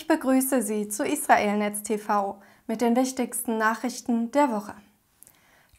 Ich begrüße Sie zu Israelnetz TV mit den wichtigsten Nachrichten der Woche.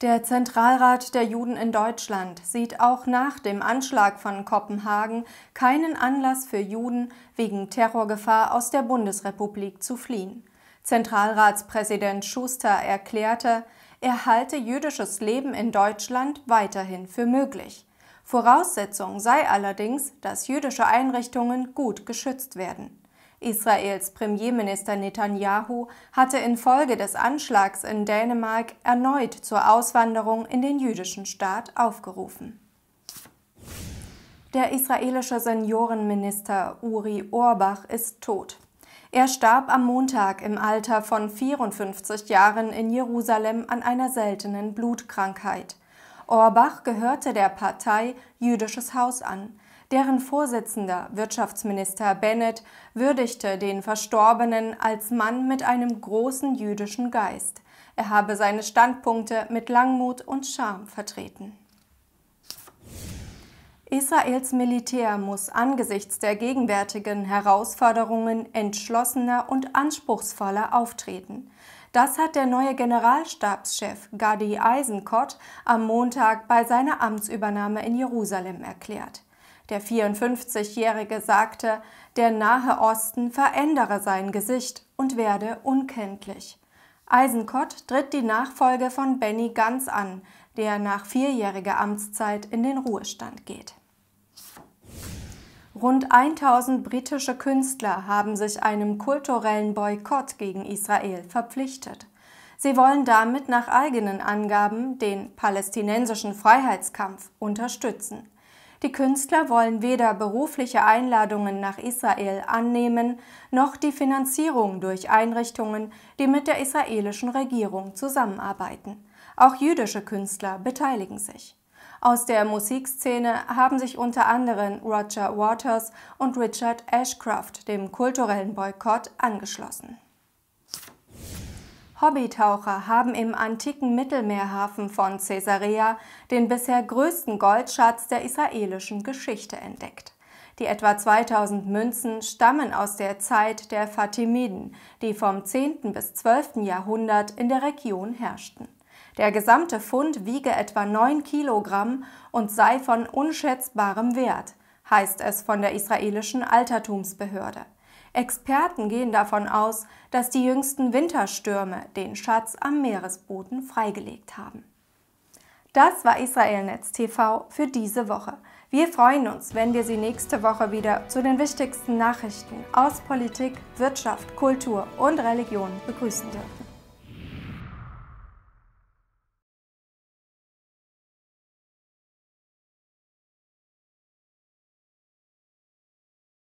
Der Zentralrat der Juden in Deutschland sieht auch nach dem Anschlag von Kopenhagen keinen Anlass für Juden, wegen Terrorgefahr aus der Bundesrepublik zu fliehen. Zentralratspräsident Schuster erklärte, er halte jüdisches Leben in Deutschland weiterhin für möglich. Voraussetzung sei allerdings, dass jüdische Einrichtungen gut geschützt werden. Israels Premierminister Netanyahu hatte infolge des Anschlags in Dänemark erneut zur Auswanderung in den jüdischen Staat aufgerufen. Der israelische Seniorenminister Uri Orbach ist tot. Er starb am Montag im Alter von 54 Jahren in Jerusalem an einer seltenen Blutkrankheit. Orbach gehörte der Partei Jüdisches Haus an. Deren Vorsitzender, Wirtschaftsminister Bennett, würdigte den Verstorbenen als Mann mit einem großen jüdischen Geist. Er habe seine Standpunkte mit Langmut und Charme vertreten. Israels Militär muss angesichts der gegenwärtigen Herausforderungen entschlossener und anspruchsvoller auftreten. Das hat der neue Generalstabschef Gadi Eisenkott am Montag bei seiner Amtsübernahme in Jerusalem erklärt. Der 54-Jährige sagte, der Nahe Osten verändere sein Gesicht und werde unkenntlich. Eisenkott tritt die Nachfolge von Benny Ganz an, der nach vierjähriger Amtszeit in den Ruhestand geht. Rund 1000 britische Künstler haben sich einem kulturellen Boykott gegen Israel verpflichtet. Sie wollen damit nach eigenen Angaben den palästinensischen Freiheitskampf unterstützen. Die Künstler wollen weder berufliche Einladungen nach Israel annehmen, noch die Finanzierung durch Einrichtungen, die mit der israelischen Regierung zusammenarbeiten. Auch jüdische Künstler beteiligen sich. Aus der Musikszene haben sich unter anderem Roger Waters und Richard Ashcroft dem kulturellen Boykott angeschlossen. Hobbytaucher haben im antiken Mittelmeerhafen von Caesarea den bisher größten Goldschatz der israelischen Geschichte entdeckt. Die etwa 2000 Münzen stammen aus der Zeit der Fatimiden, die vom 10. bis 12. Jahrhundert in der Region herrschten. Der gesamte Fund wiege etwa 9 Kilogramm und sei von unschätzbarem Wert, heißt es von der israelischen Altertumsbehörde. Experten gehen davon aus, dass die jüngsten Winterstürme den Schatz am Meeresboden freigelegt haben. Das war Israelnetz TV für diese Woche. Wir freuen uns, wenn wir Sie nächste Woche wieder zu den wichtigsten Nachrichten aus Politik, Wirtschaft, Kultur und Religion begrüßen dürfen.